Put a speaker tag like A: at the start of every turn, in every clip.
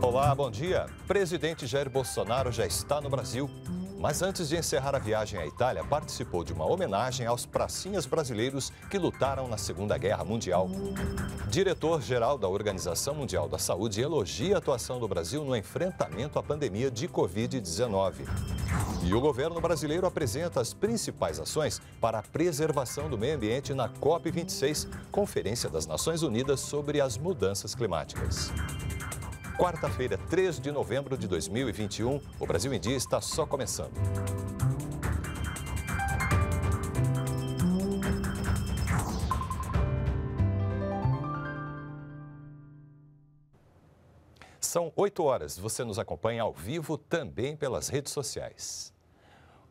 A: Olá, bom dia. Presidente Jair Bolsonaro já está no Brasil mas antes de encerrar a viagem à Itália, participou de uma homenagem aos pracinhas brasileiros que lutaram na Segunda Guerra Mundial. Diretor-geral da Organização Mundial da Saúde elogia a atuação do Brasil no enfrentamento à pandemia de Covid-19. E o governo brasileiro apresenta as principais ações para a preservação do meio ambiente na COP26, Conferência das Nações Unidas sobre as Mudanças Climáticas. Quarta-feira, 3 de novembro de 2021, o Brasil em Dia está só começando. São 8 horas. Você nos acompanha ao vivo também pelas redes sociais.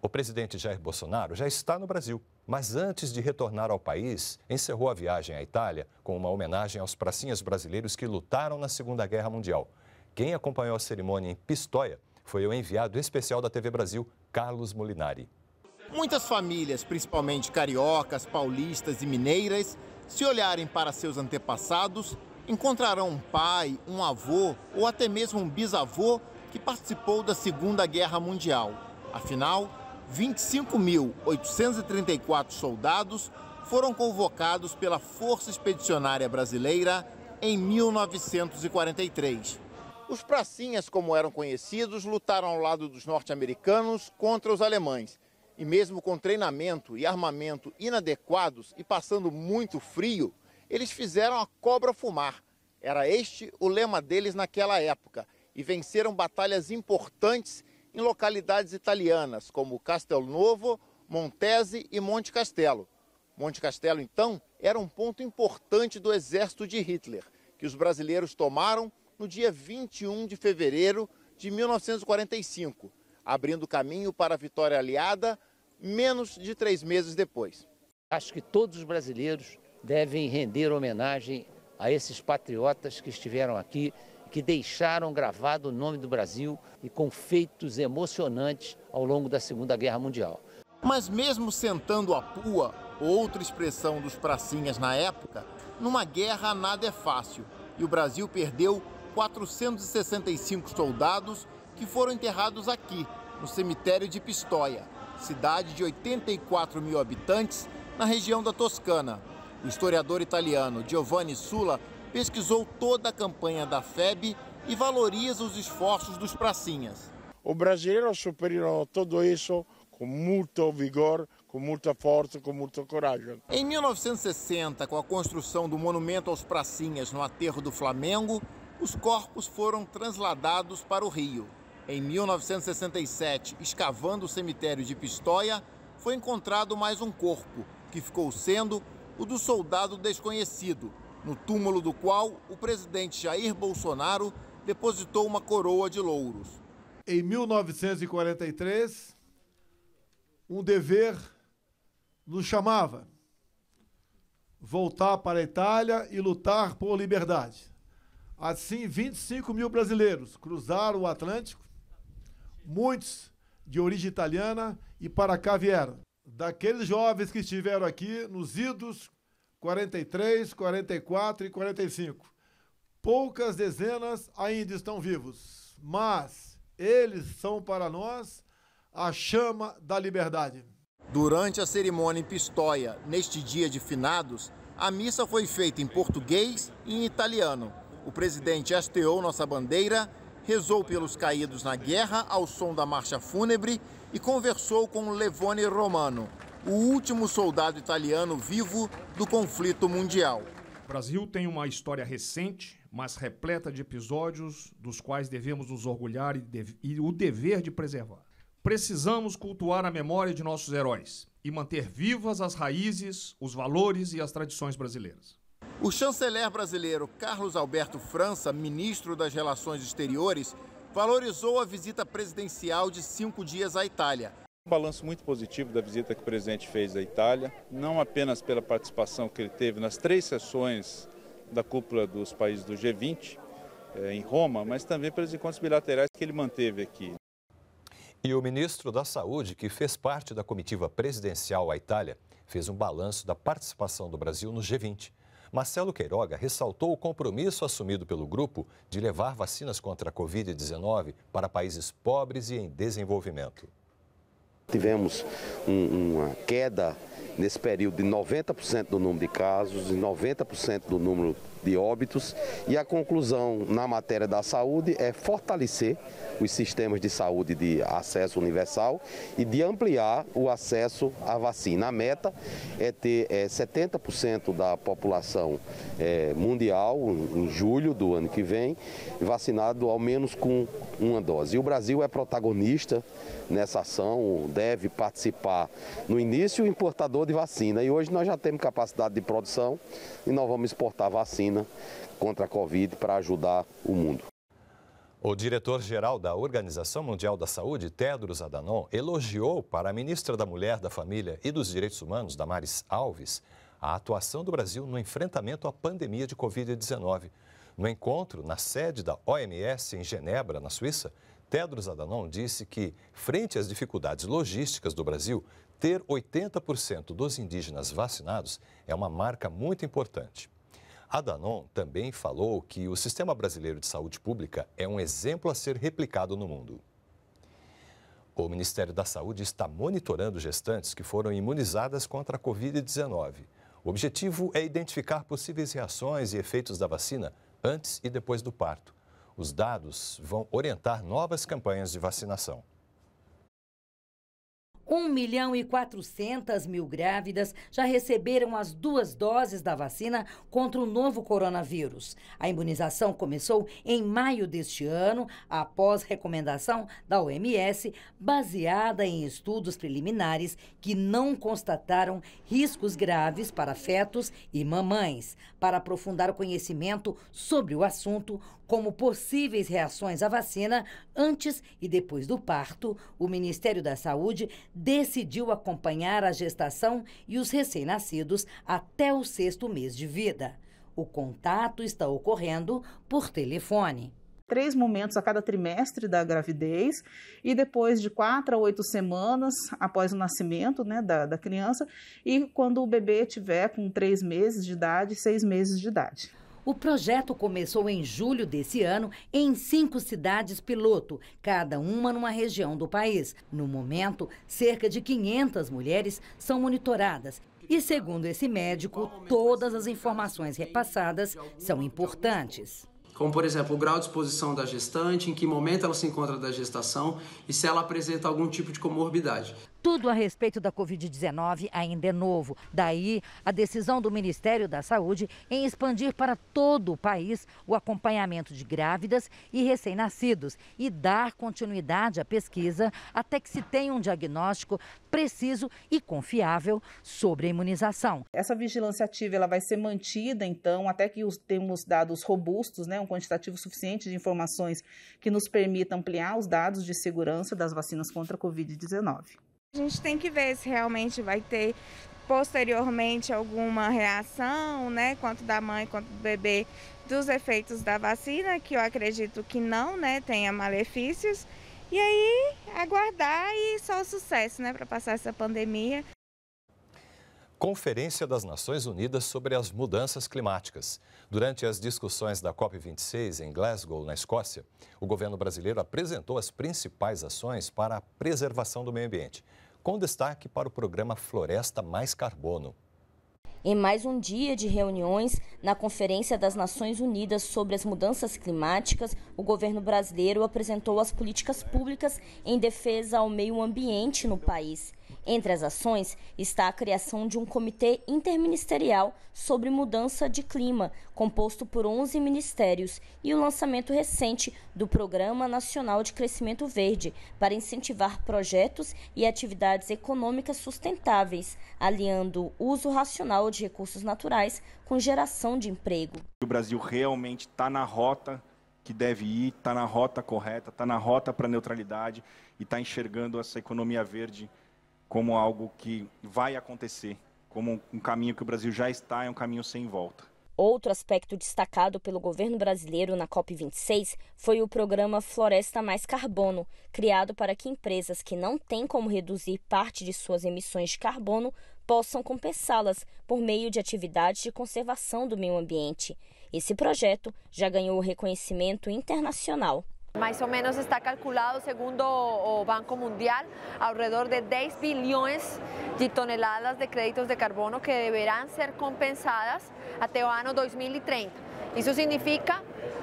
A: O presidente Jair Bolsonaro já está no Brasil mas antes de retornar ao país, encerrou a viagem à Itália com uma homenagem aos pracinhas brasileiros que lutaram na Segunda Guerra Mundial. Quem acompanhou a cerimônia em Pistoia foi o enviado especial da TV Brasil, Carlos Molinari.
B: Muitas famílias, principalmente cariocas, paulistas e mineiras, se olharem para seus antepassados, encontrarão um pai, um avô ou até mesmo um bisavô que participou da Segunda Guerra Mundial. Afinal, 25.834 soldados foram convocados pela Força Expedicionária Brasileira em 1943. Os pracinhas, como eram conhecidos, lutaram ao lado dos norte-americanos contra os alemães. E mesmo com treinamento e armamento inadequados e passando muito frio, eles fizeram a cobra fumar. Era este o lema deles naquela época e venceram batalhas importantes em localidades italianas, como Castelnovo, Montese e Monte Castelo. Monte Castelo, então, era um ponto importante do exército de Hitler, que os brasileiros tomaram no dia 21 de fevereiro de 1945, abrindo caminho para a vitória aliada menos de três meses depois.
A: Acho que todos os brasileiros devem render homenagem a esses patriotas que estiveram aqui que deixaram gravado o nome do Brasil e com feitos
B: emocionantes ao longo da Segunda Guerra Mundial. Mas mesmo sentando a pua, outra expressão dos pracinhas na época, numa guerra nada é fácil. E o Brasil perdeu 465 soldados que foram enterrados aqui, no cemitério de Pistoia, cidade de 84 mil habitantes na região da Toscana. O historiador italiano Giovanni Sula pesquisou toda a campanha da FEB e valoriza os esforços dos pracinhas.
C: O brasileiro superou tudo isso com muito vigor, com muita força, com muita coragem.
B: Em 1960, com a construção do Monumento aos Pracinhas no aterro do Flamengo, os corpos foram transladados para o Rio. Em 1967, escavando o cemitério de Pistoia, foi encontrado mais um corpo, que ficou sendo o do soldado desconhecido, no túmulo do qual o presidente Jair Bolsonaro depositou uma coroa de louros. Em 1943, um dever nos chamava voltar para a Itália e lutar por liberdade. Assim, 25 mil brasileiros cruzaram o Atlântico, muitos de origem italiana, e para cá vieram. Daqueles jovens que estiveram aqui, nos idos 43, 44 e 45. Poucas dezenas ainda estão vivos, mas eles são para nós a chama da liberdade. Durante a cerimônia em Pistoia, neste dia de finados, a missa foi feita em português e em italiano. O presidente hasteou nossa bandeira, rezou pelos caídos na guerra ao som da marcha fúnebre e conversou com Levone Romano, o último soldado italiano vivo do conflito mundial. O Brasil tem uma história recente, mas
A: repleta de episódios dos quais devemos nos orgulhar e, e o dever de preservar. Precisamos cultuar a memória de nossos heróis e manter vivas as raízes, os valores e as tradições brasileiras.
B: O chanceler brasileiro Carlos Alberto França, ministro das Relações Exteriores, valorizou a visita presidencial de cinco dias à Itália um balanço muito positivo da visita que o presidente fez à Itália, não apenas pela participação que ele teve nas três sessões da cúpula dos países do G20 eh, em Roma, mas também pelos encontros bilaterais que ele manteve aqui.
A: E o ministro da Saúde, que fez parte da comitiva presidencial à Itália, fez um balanço da participação do Brasil no G20. Marcelo Queiroga ressaltou o compromisso assumido pelo grupo de levar vacinas contra a Covid-19 para países pobres e em desenvolvimento tivemos um, uma queda nesse período de 90% do número de casos e 90% do número de óbitos. E a conclusão na matéria da saúde é fortalecer os sistemas de saúde de acesso universal e de ampliar o acesso à vacina. A meta é ter é, 70% da população é, mundial em julho do ano que vem vacinado ao menos com uma dose. E o Brasil é protagonista nessa ação, deve participar no início importador de vacina. E hoje nós já temos capacidade de produção e nós vamos exportar vacina vacina contra a Covid para ajudar o mundo. O diretor-geral da Organização Mundial da Saúde, Tedros Adhanom, elogiou para a ministra da Mulher, da Família e dos Direitos Humanos, Damares Alves, a atuação do Brasil no enfrentamento à pandemia de Covid-19. No encontro na sede da OMS em Genebra, na Suíça, Tedros Adhanom disse que, frente às dificuldades logísticas do Brasil, ter 80% dos indígenas vacinados é uma marca muito importante. A Danon também falou que o sistema brasileiro de saúde pública é um exemplo a ser replicado no mundo. O Ministério da Saúde está monitorando gestantes que foram imunizadas contra a Covid-19. O objetivo é identificar possíveis reações e efeitos da vacina antes e depois do parto. Os dados vão orientar novas campanhas de vacinação.
D: 1 milhão e 400 mil grávidas já receberam as duas doses da vacina contra o novo coronavírus. A imunização começou em maio deste ano, após recomendação da OMS, baseada em estudos preliminares que não constataram riscos graves para fetos e mamães. Para aprofundar o conhecimento sobre o assunto, como possíveis reações à vacina antes e depois do parto, o Ministério da Saúde decidiu acompanhar a gestação e os recém-nascidos até o sexto mês de vida. O contato está ocorrendo por telefone três momentos a cada trimestre da gravidez e depois de
E: quatro a oito semanas após o nascimento né, da, da criança e quando o bebê
D: tiver com três meses de idade, seis meses de idade. O projeto começou em julho desse ano em cinco cidades piloto, cada uma numa região do país. No momento, cerca de 500 mulheres são monitoradas. E segundo esse médico, todas as informações repassadas são importantes
C: como por exemplo o grau de exposição da gestante, em que momento ela se encontra da gestação e se ela apresenta algum tipo de comorbidade.
D: Tudo a respeito da Covid-19 ainda é novo. Daí, a decisão do Ministério da Saúde em expandir para todo o país o acompanhamento de grávidas e recém-nascidos e dar continuidade à pesquisa até que se tenha um diagnóstico preciso e confiável sobre a imunização. Essa vigilância ativa ela vai ser mantida, então, até que os, temos dados robustos, né, um
E: quantitativo suficiente de informações que nos permita ampliar os dados de segurança das vacinas contra a Covid-19. A gente tem que ver se realmente vai ter posteriormente alguma reação, né, quanto da mãe quanto do bebê, dos efeitos da vacina, que eu acredito que não, né, tenha malefícios. E aí, aguardar e só o sucesso, né, para passar essa pandemia.
A: Conferência das Nações Unidas sobre as Mudanças Climáticas. Durante as discussões da COP26 em Glasgow, na Escócia, o governo brasileiro apresentou as principais ações para a preservação do meio ambiente com destaque para o programa Floresta Mais Carbono.
C: Em mais um dia de reuniões na Conferência das Nações Unidas sobre as Mudanças Climáticas, o governo brasileiro apresentou as políticas públicas em defesa ao meio ambiente no país. Entre as ações está a criação de um comitê interministerial sobre mudança de clima, composto por 11 ministérios, e o lançamento recente do Programa Nacional de Crescimento Verde para incentivar projetos e atividades econômicas sustentáveis, aliando uso racional de recursos naturais com geração de emprego.
B: O Brasil realmente está na rota que deve ir, está na rota correta, está na rota para a neutralidade e está enxergando essa economia verde como algo que vai acontecer, como um caminho que o Brasil já está, é um caminho sem volta.
C: Outro aspecto destacado pelo governo brasileiro na COP26 foi o programa Floresta Mais Carbono, criado para que empresas que não têm como reduzir parte de suas emissões de carbono possam compensá-las por meio de atividades de conservação do meio ambiente. Esse projeto já ganhou reconhecimento internacional. Más o menos
D: está calculado, segundo o Banco Mundial, alrededor de 10 billones de toneladas de créditos de carbono que deberán ser compensadas hasta el 2030. Eso significa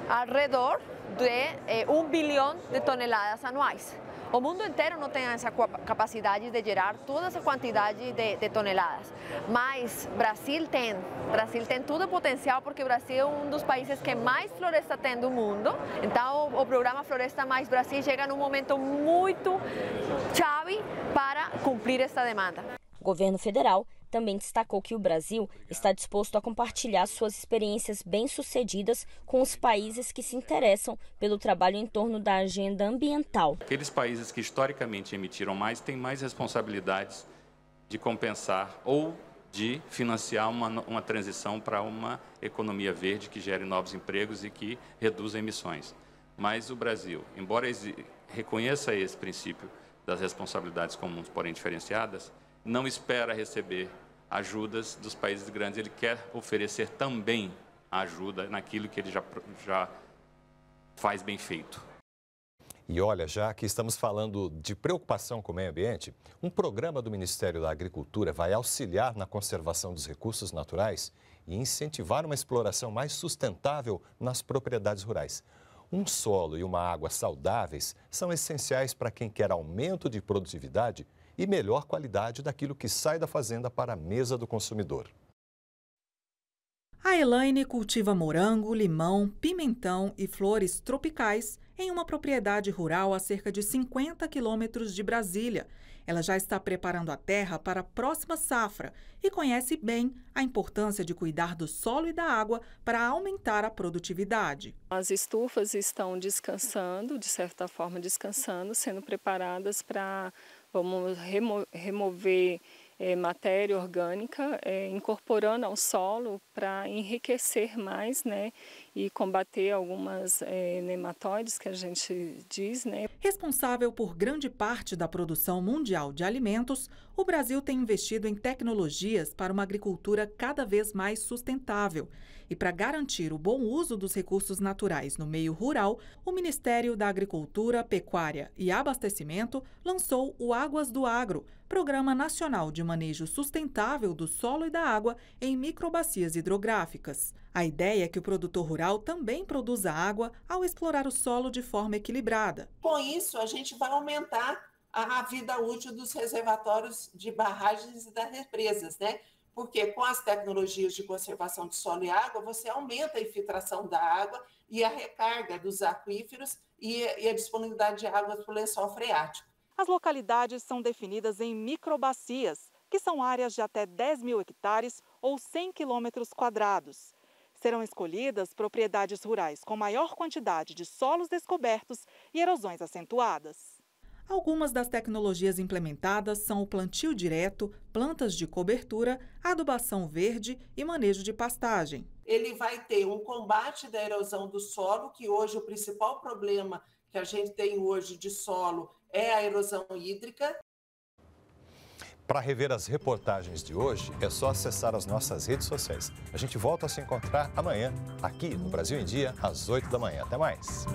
D: alrededor de eh, un billón de toneladas anuales. O mundo inteiro não tem essa capacidade de gerar toda essa quantidade de, de toneladas, mas Brasil tem. Brasil tem todo o potencial porque o Brasil é um dos países que mais floresta tem do mundo. Então, o programa Floresta Mais Brasil chega num momento muito
C: chave para cumprir essa demanda. O governo federal também destacou que o Brasil está disposto a compartilhar suas experiências bem-sucedidas com os países que se interessam pelo trabalho em torno da agenda ambiental.
A: Aqueles países que historicamente emitiram mais têm mais responsabilidades de compensar ou de financiar uma, uma transição para uma economia verde que gere novos empregos e que reduza emissões. Mas o Brasil, embora reconheça esse princípio das responsabilidades comuns, porém diferenciadas, não espera receber ajudas dos países grandes, ele quer oferecer também ajuda naquilo que ele já, já faz bem feito. E olha, já que estamos falando de preocupação com o meio ambiente, um programa do Ministério da Agricultura vai auxiliar na conservação dos recursos naturais e incentivar uma exploração mais sustentável nas propriedades rurais. Um solo e uma água saudáveis são essenciais para quem quer aumento de produtividade e melhor qualidade daquilo que sai da fazenda para a mesa do consumidor.
E: A Elaine cultiva morango, limão, pimentão e flores tropicais em uma propriedade rural a cerca de 50 quilômetros de Brasília. Ela já está preparando a terra para a próxima safra e conhece bem a importância de cuidar do solo e da água para aumentar a produtividade. As
C: estufas estão descansando, de certa forma descansando, sendo preparadas para vamos remo remover é, matéria orgânica, é, incorporando ao solo para enriquecer mais né, e combater algumas é, nematóides que a gente diz. Né?
E: Responsável por grande parte da produção mundial de alimentos, o Brasil tem investido em tecnologias para uma agricultura cada vez mais sustentável. E para garantir o bom uso dos recursos naturais no meio rural, o Ministério da Agricultura, Pecuária e Abastecimento lançou o Águas do Agro, Programa Nacional de Manejo Sustentável do Solo e da Água em Microbacias Hidrográficas. A ideia é que o produtor rural também produza água ao explorar o solo de forma equilibrada. Com isso, a gente vai aumentar a vida útil dos reservatórios de barragens e das represas, né? Porque com as tecnologias de conservação de solo e água, você aumenta a infiltração da água e a recarga dos aquíferos e a disponibilidade de água para o lençol freático. As localidades são definidas em microbacias, que são áreas de até 10 mil hectares ou 100 quilômetros quadrados. Serão escolhidas propriedades rurais com maior quantidade de solos descobertos e erosões acentuadas. Algumas das tecnologias implementadas são o plantio direto, plantas de cobertura, adubação verde e manejo de pastagem. Ele vai ter um combate da erosão do solo, que hoje o principal problema que a gente tem hoje de solo é a erosão
D: hídrica.
A: Para rever as reportagens de hoje, é só acessar as nossas redes sociais. A gente volta a se encontrar amanhã, aqui no Brasil em Dia, às 8 da manhã. Até mais!